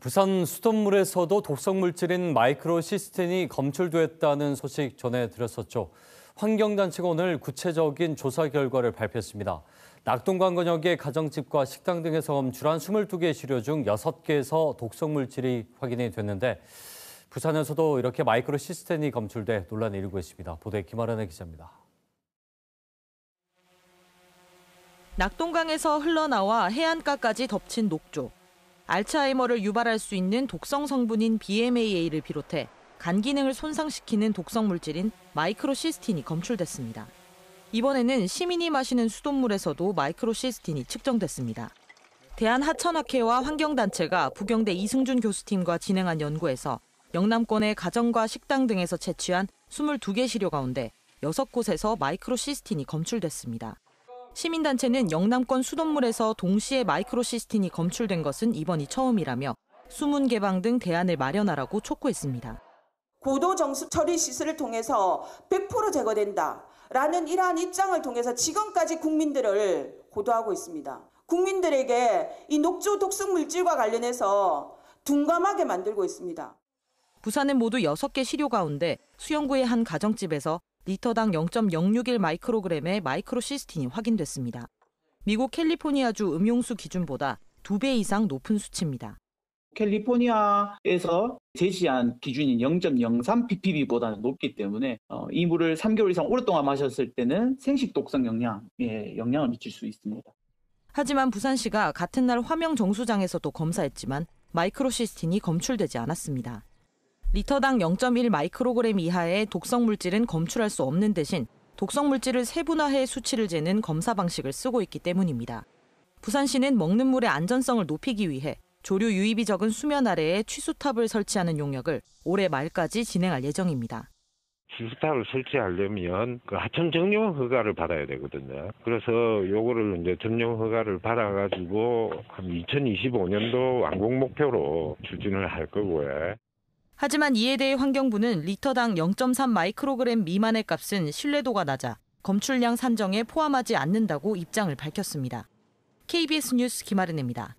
부산 수돗물에서도 독성 물질인 마이크로시스틴이 검출됐다는 소식 전해드렸었죠. 환경단체가 오늘 구체적인 조사 결과를 발표했습니다. 낙동강건역의 가정집과 식당 등에서 검출한 22개 시료 중 6개에서 독성 물질이 확인이 됐는데 부산에서도 이렇게 마이크로시스템이 검출돼 논란이 일고 있습니다. 보도에 김아란의 기자입니다. 낙동강에서 흘러나와 해안가까지 덮친 녹조. 알츠하이머를 유발할 수 있는 독성 성분인 BMAA를 비롯해 간 기능을 손상시키는 독성 물질인 마이크로시스틴이 검출됐습니다. 이번에는 시민이 마시는 수돗물에서도 마이크로시스틴이 측정됐습니다. 대한하천학회와 환경단체가 부경대 이승준 교수팀과 진행한 연구에서 영남권의 가정과 식당 등에서 채취한 22개 시료 가운데 6곳에서 마이크로시스틴이 검출됐습니다. 시민단체는 영남권 수돗물에서 동시에 마이크로시스틴이 검출된 것은 이번이 처음이라며 수문 개방 등 대안을 마련하라고 촉구했습니다. 고도 정수 처리 시설을 통해서 100% 제거된다라는 이러한 입장을 통해서 지금까지 국민들을 고도하고 있습니다. 국민들에게 이 녹조 독성 물질과 관련해서 둔감하게 만들고 있습니다. 부산은 모두 6개 시료 가운데 수영구의 한 가정집에서 리터당 0.061 마이크로그램의 마이크로시스틴이 확인됐습니다. 미국 캘리포니아주 음용수 기준보다 2배 이상 높은 수치입니다. 캘리포니아에서 제시한 기준인 0.03 ppb보다는 높기 때문에 어, 이 물을 3개월 이상 오랫동안 마셨을 때는 생식 독성 영향에 영향을 미칠 수 있습니다. 하지만 부산시가 같은 날 화명 정수장에서도 검사했지만 마이크로시스틴이 검출되지 않았습니다. 리터당 0.1 마이크로그램 이하의 독성 물질은 검출할 수 없는 대신 독성 물질을 세분화해 수치를 재는 검사 방식을 쓰고 있기 때문입니다. 부산시는 먹는 물의 안전성을 높이기 위해 조류 유입이 적은 수면 아래에 취수탑을 설치하는 용역을 올해 말까지 진행할 예정입니다. 취수탑을 설치하려면 그 하천 점령 허가를 받아야 되거든요. 그래서 요거를 이제 전용 허가를 받아가지고 한 2025년도 완공 목표로 추진을 할 거고요. 하지만 이에 대해 환경부는 리터당 0.3 마이크로그램 미만의 값은 신뢰도가 낮아 검출량 산정에 포함하지 않는다고 입장을 밝혔습니다. KBS 뉴스 김아른입니다.